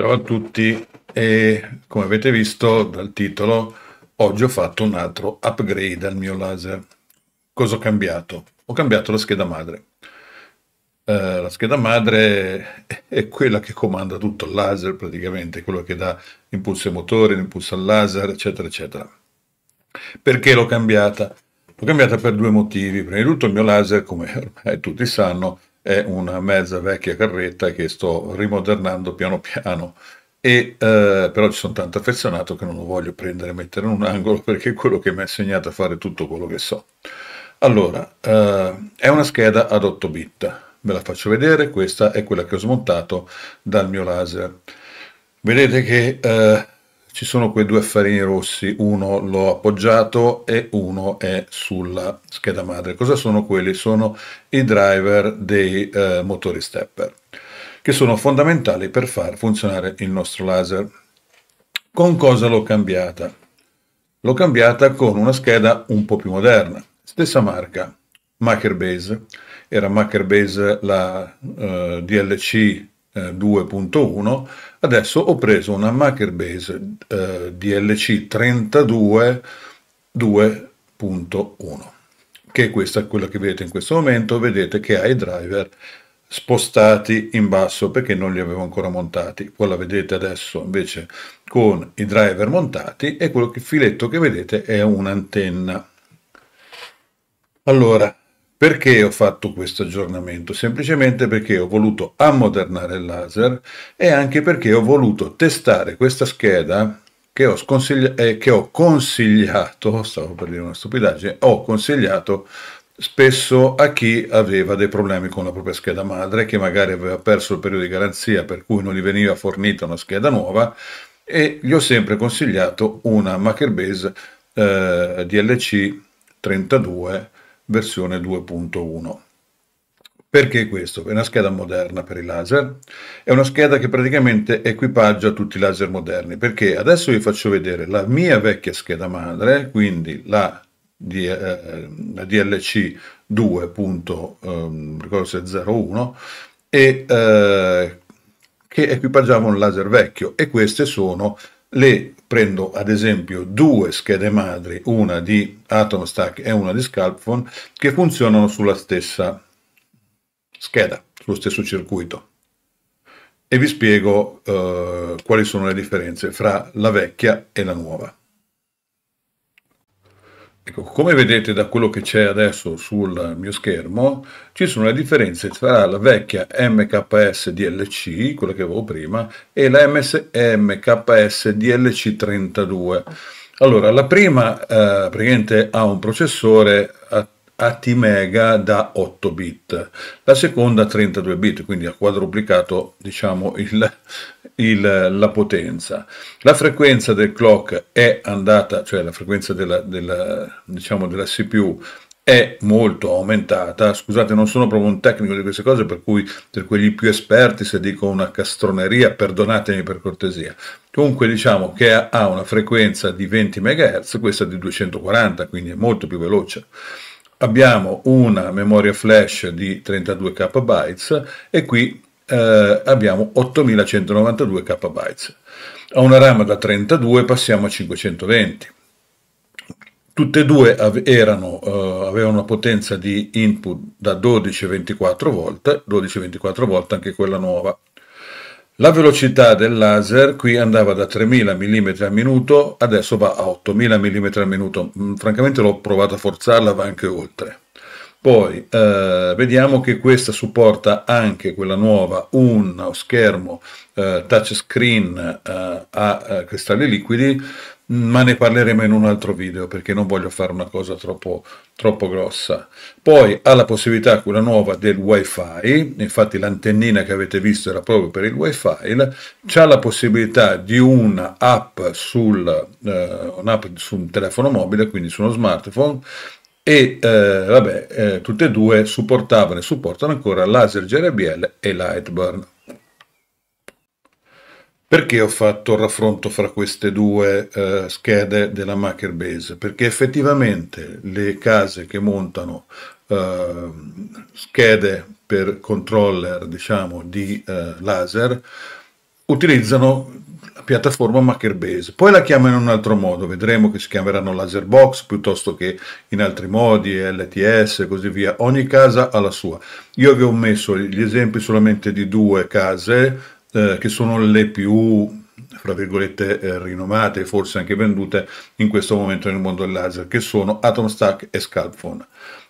Ciao a tutti e come avete visto dal titolo oggi ho fatto un altro upgrade al mio laser. Cosa ho cambiato? Ho cambiato la scheda madre. Eh, la scheda madre è quella che comanda tutto il laser praticamente, quello che dà impulso ai motori, impulso al laser eccetera eccetera. Perché l'ho cambiata? L'ho cambiata per due motivi. Prima di tutto il mio laser come ormai tutti sanno è una mezza vecchia carretta che sto rimodernando piano piano e, eh, però ci sono tanto affezionato che non lo voglio prendere e mettere in un angolo perché è quello che mi ha insegnato a fare tutto quello che so. Allora, eh, è una scheda ad 8 bit, ve la faccio vedere, questa è quella che ho smontato dal mio laser. Vedete che eh, ci sono quei due affarini rossi, uno l'ho appoggiato e uno è sulla scheda madre. Cosa sono quelli? Sono i driver dei eh, motori stepper, che sono fondamentali per far funzionare il nostro laser. Con cosa l'ho cambiata? L'ho cambiata con una scheda un po' più moderna, stessa marca, Base. era Base la eh, DLC 2.1 adesso ho preso una MakerBase eh, DLC 32 2.1 che è questa quella che vedete in questo momento vedete che ha i driver spostati in basso perché non li avevo ancora montati quella vedete adesso invece con i driver montati e quello che filetto che vedete è un'antenna allora perché ho fatto questo aggiornamento? Semplicemente perché ho voluto ammodernare il laser e anche perché ho voluto testare questa scheda che ho, eh, che ho consigliato, stavo per dire una stupidaggine, ho consigliato spesso a chi aveva dei problemi con la propria scheda madre, che magari aveva perso il periodo di garanzia per cui non gli veniva fornita una scheda nuova e gli ho sempre consigliato una MakerBase eh, DLC 32 versione 2.1. Perché questo? È una scheda moderna per i laser, è una scheda che praticamente equipaggia tutti i laser moderni, perché adesso vi faccio vedere la mia vecchia scheda madre, quindi la, D, eh, la DLC 2.01 ehm, e eh, che equipaggiava un laser vecchio e queste sono le prendo ad esempio due schede madri, una di AtomStack e una di Scalpfon, che funzionano sulla stessa scheda, sullo stesso circuito. E vi spiego eh, quali sono le differenze fra la vecchia e la nuova. Ecco, come vedete da quello che c'è adesso sul mio schermo, ci sono le differenze tra la vecchia MKS DLC, quella che avevo prima, e la MS MKS DLC 32. Allora, la prima eh, praticamente ha un processore ATmega da 8 bit, la seconda 32 bit, quindi ha quadruplicato diciamo, il, il, la potenza. La frequenza del clock è andata, cioè la frequenza della, della, diciamo della CPU è molto aumentata. Scusate, non sono proprio un tecnico di queste cose, per cui per quelli più esperti, se dico una castroneria, perdonatemi per cortesia. Comunque diciamo che ha una frequenza di 20 MHz, questa di 240, quindi è molto più veloce. Abbiamo una memoria flash di 32 KB e qui eh, abbiamo 8192 KB. A una RAM da 32 passiamo a 520. Tutte e due av erano, eh, avevano una potenza di input da 12-24 volt, 12-24 volt anche quella nuova. La velocità del laser qui andava da 3000 mm al minuto, adesso va a 8000 mm al minuto. Mm, francamente l'ho provato a forzarla, va anche oltre. Poi eh, vediamo che questa supporta anche quella nuova un schermo eh, touchscreen eh, a eh, cristalli liquidi, ma ne parleremo in un altro video perché non voglio fare una cosa troppo, troppo grossa. Poi ha la possibilità quella nuova del wifi, infatti l'antennina che avete visto era proprio per il wifi, c'ha la possibilità di una app sul, eh, un'app su un telefono mobile, quindi su uno smartphone, e eh, vabbè, eh, tutte e due supportavano e supportano ancora Laser JRBL e Lightburn. Perché ho fatto il raffronto fra queste due eh, schede della Maker Base? Perché effettivamente le case che montano eh, schede per controller, diciamo, di eh, laser utilizzano piattaforma Makerbase. Poi la chiamano in un altro modo, vedremo che si chiameranno Laserbox piuttosto che in altri modi, LTS e così via. Ogni casa ha la sua. Io vi ho messo gli esempi solamente di due case eh, che sono le più fra virgolette eh, rinomate, forse anche vendute in questo momento nel mondo del laser, che sono Atom Stack e Scalphone.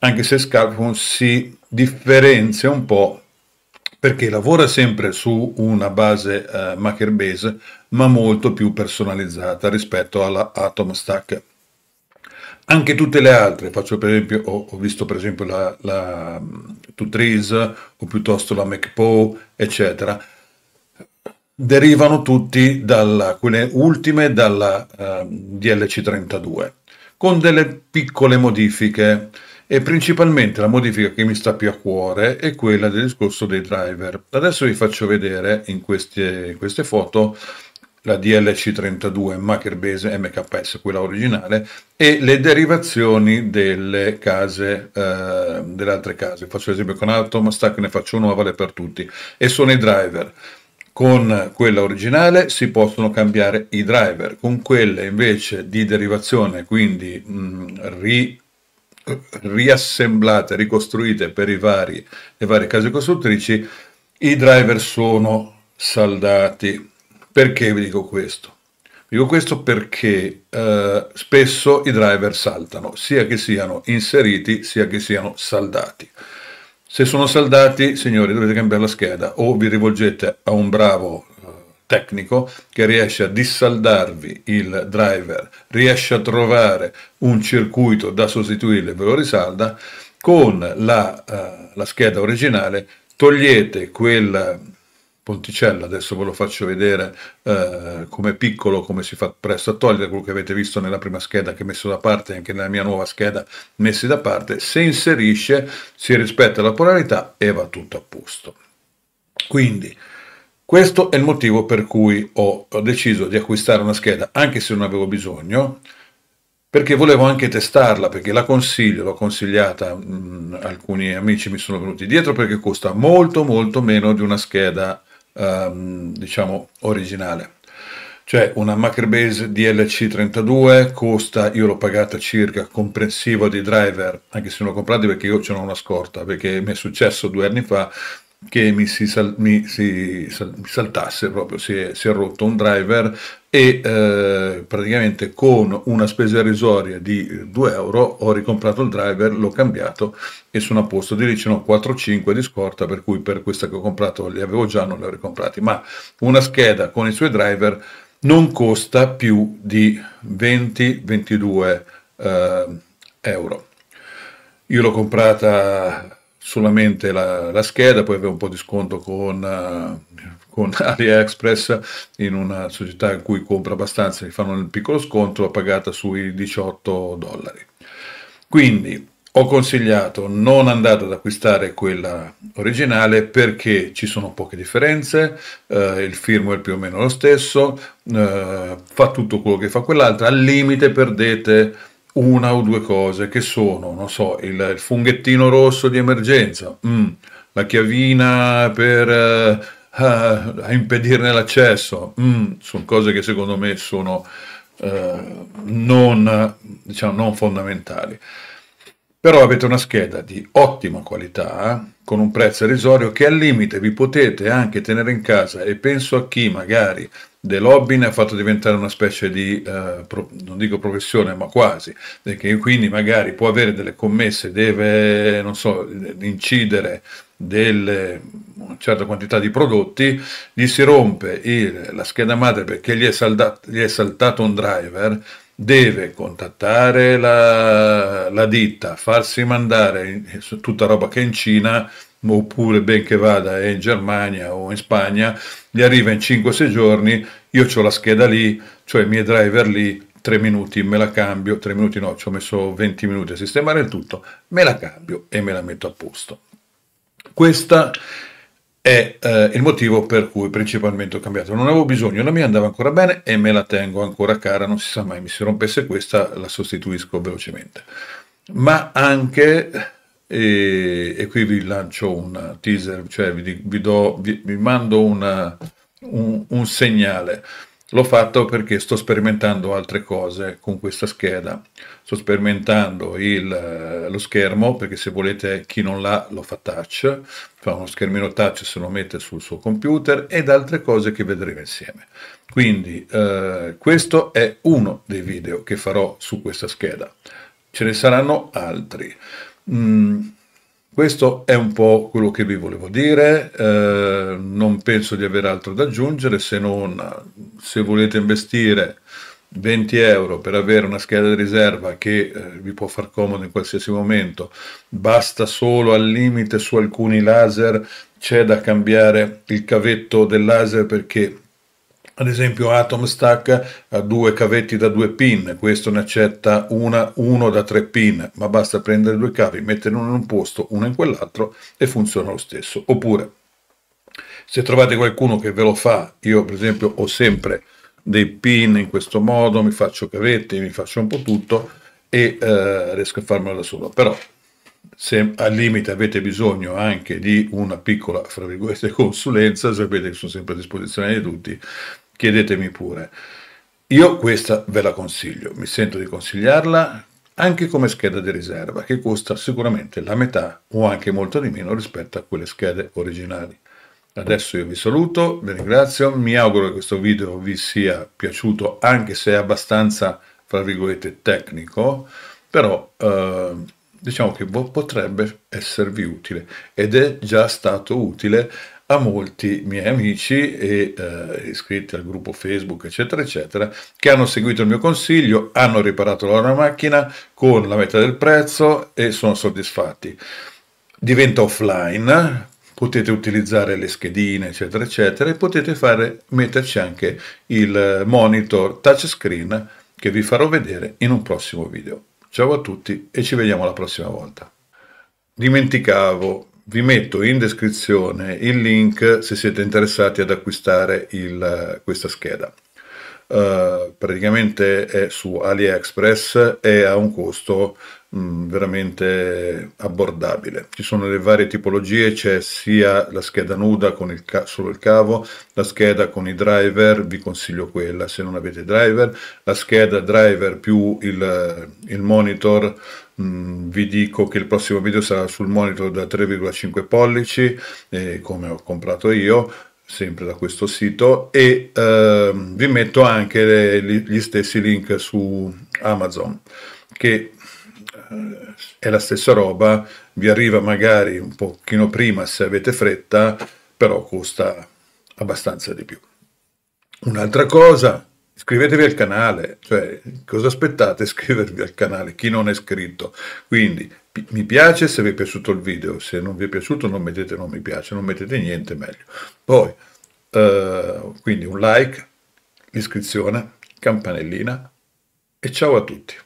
Anche se Scalphone si differenzia un po' perché lavora sempre su una base eh, maker base, ma molto più personalizzata rispetto alla Atom Stack. Anche tutte le altre, faccio per esempio, ho, ho visto per esempio la, la mm, trees o piuttosto la MacPo, eccetera, derivano tutti dalla, quelle ultime dalla eh, DLC32 con delle piccole modifiche e principalmente la modifica che mi sta più a cuore è quella del discorso dei driver. Adesso vi faccio vedere in queste, in queste foto la DLC32 Makerbase MKS, quella originale, e le derivazioni delle case, eh, delle altre case. Faccio l'esempio con Automastack, ne faccio una, vale per tutti. E sono i driver. Con quella originale si possono cambiare i driver, con quelle invece di derivazione, quindi mh, mm, ri riassemblate, ricostruite per i vari, le varie case costruttrici, i driver sono saldati. Perché vi dico questo? dico questo perché eh, spesso i driver saltano, sia che siano inseriti, sia che siano saldati. Se sono saldati, signori, dovete cambiare la scheda o vi rivolgete a un bravo tecnico che riesce a dissaldarvi il driver, riesce a trovare un circuito da sostituire e ve lo risalda, con la, uh, la scheda originale togliete quel ponticello, adesso ve lo faccio vedere uh, come piccolo, come si fa presto a togliere quello che avete visto nella prima scheda che ho messo da parte, anche nella mia nuova scheda messi da parte, se inserisce si rispetta la polarità e va tutto a posto. Quindi, questo è il motivo per cui ho, deciso di acquistare una scheda, anche se non avevo bisogno, perché volevo anche testarla, perché la consiglio, l'ho consigliata, mh, mm, alcuni amici mi sono venuti dietro perché costa molto molto meno di una scheda ehm, diciamo originale. Cioè una Makerbase DLC32 costa, io l'ho pagata circa comprensiva di driver, anche se non l'ho comprata perché io ce l'ho una scorta, perché mi è successo due anni fa che mi si, sal mi si sal mi saltasse proprio, si è, si è, rotto un driver e eh, praticamente con una spesa irrisoria di 2 euro ho ricomprato il driver, l'ho cambiato e sono a posto. Di lì ce n'ho 4-5 di scorta per cui per questa che ho comprato li avevo già, non li ho ricomprati, ma una scheda con i suoi driver non costa più di 20-22 eh, euro. Io l'ho comprata solamente la, la, scheda, poi avevo un po' di sconto con, eh, con, AliExpress in una società in cui compra abbastanza, mi fanno un piccolo sconto, l'ho pagata sui 18 dollari. Quindi ho consigliato non andate ad acquistare quella originale perché ci sono poche differenze, eh, il firmware più o meno lo stesso, eh, fa tutto quello che fa quell'altra, al limite perdete una o due cose che sono, non so, il, il funghettino rosso di emergenza, mm, la chiavina per uh, uh, impedirne l'accesso, mm, sono cose che secondo me sono uh, non, diciamo, non fondamentali. Però avete una scheda di ottima qualità, con un prezzo irrisorio, che al limite vi potete anche tenere in casa e penso a chi magari The lobbying ha fatto diventare una specie di, eh, pro, non dico professione, ma quasi, perché quindi magari può avere delle commesse, deve, non so, incidere delle, una certa quantità di prodotti, gli si rompe il, la scheda madre perché gli è, saldato, gli è, saltato un driver, deve contattare la, la ditta, farsi mandare tutta roba che è in Cina oppure benché vada è in Germania o in Spagna, gli arriva in 5-6 giorni, io ho la scheda lì, cioè i miei driver lì, 3 minuti me la cambio, 3 minuti no, ci ho messo 20 minuti a sistemare il tutto, me la cambio e me la metto a posto. Questo è eh, il motivo per cui principalmente ho cambiato. Non avevo bisogno, la mia andava ancora bene e me la tengo ancora cara, non si sa mai, mi si rompesse questa la sostituisco velocemente. Ma anche e, e, qui vi lancio un teaser, cioè vi, vi, do, vi, vi mando una, un, un, segnale. L'ho fatto perché sto sperimentando altre cose con questa scheda. Sto sperimentando il, lo schermo, perché se volete chi non l'ha lo fa touch, fa uno schermino touch se lo mette sul suo computer ed altre cose che vedremo insieme. Quindi eh, questo è uno dei video che farò su questa scheda. Ce ne saranno altri. Mm, questo è un po' quello che vi volevo dire, eh, non penso di avere altro da aggiungere se non se volete investire 20 euro per avere una scheda di riserva che eh, vi può far comodo in qualsiasi momento, basta solo al limite su alcuni laser, c'è da cambiare il cavetto del laser perché ad esempio Atom Stack ha due cavetti da due pin, questo ne accetta una, uno da tre pin, ma basta prendere due cavi, mettere uno in un posto, uno in quell'altro e funziona lo stesso. Oppure se trovate qualcuno che ve lo fa, io per esempio ho sempre dei pin in questo modo, mi faccio cavetti, mi faccio un po' tutto e eh, riesco a farmelo da solo. Però se al limite avete bisogno anche di una piccola, fra virgolette, consulenza, sapete che sono sempre a disposizione di tutti chiedetemi pure. Io questa ve la consiglio, mi sento di consigliarla anche come scheda di riserva, che costa sicuramente la metà o anche molto di meno rispetto a quelle schede originali. Adesso io vi saluto, vi ringrazio, mi auguro che questo video vi sia piaciuto anche se è abbastanza, fra virgolette, tecnico, però eh, diciamo che potrebbe esservi utile ed è già stato utile a molti miei amici e eh, iscritti al gruppo Facebook, eccetera, eccetera, che hanno seguito il mio consiglio, hanno riparato la loro macchina con la metà del prezzo e sono soddisfatti. Diventa offline, potete utilizzare le schedine, eccetera, eccetera, e potete fare, metterci anche il monitor touchscreen che vi farò vedere in un prossimo video. Ciao a tutti e ci vediamo la prossima volta. Dimenticavo vi metto in descrizione il link se siete interessati ad acquistare il, questa scheda. Uh, praticamente è su AliExpress e ha un costo Mm, veramente abbordabile. Ci sono le varie tipologie, c'è sia la scheda nuda con il solo il cavo, la scheda con i driver, vi consiglio quella se non avete driver, la scheda driver più il, il monitor, mh, mm, vi dico che il prossimo video sarà sul monitor da 3,5 pollici, eh, come ho comprato io, sempre da questo sito e eh, vi metto anche le, gli stessi link su Amazon che eh, è la stessa roba, vi arriva magari un pochino prima se avete fretta, però costa abbastanza di più. Un'altra cosa, iscrivetevi al canale, cioè cosa aspettate? Iscrivervi al canale, chi non è iscritto. Quindi mi piace se vi è piaciuto il video, se non vi è piaciuto non mettete non mi piace, non mettete niente, meglio. Poi, eh, quindi un like, iscrizione, campanellina e ciao a tutti.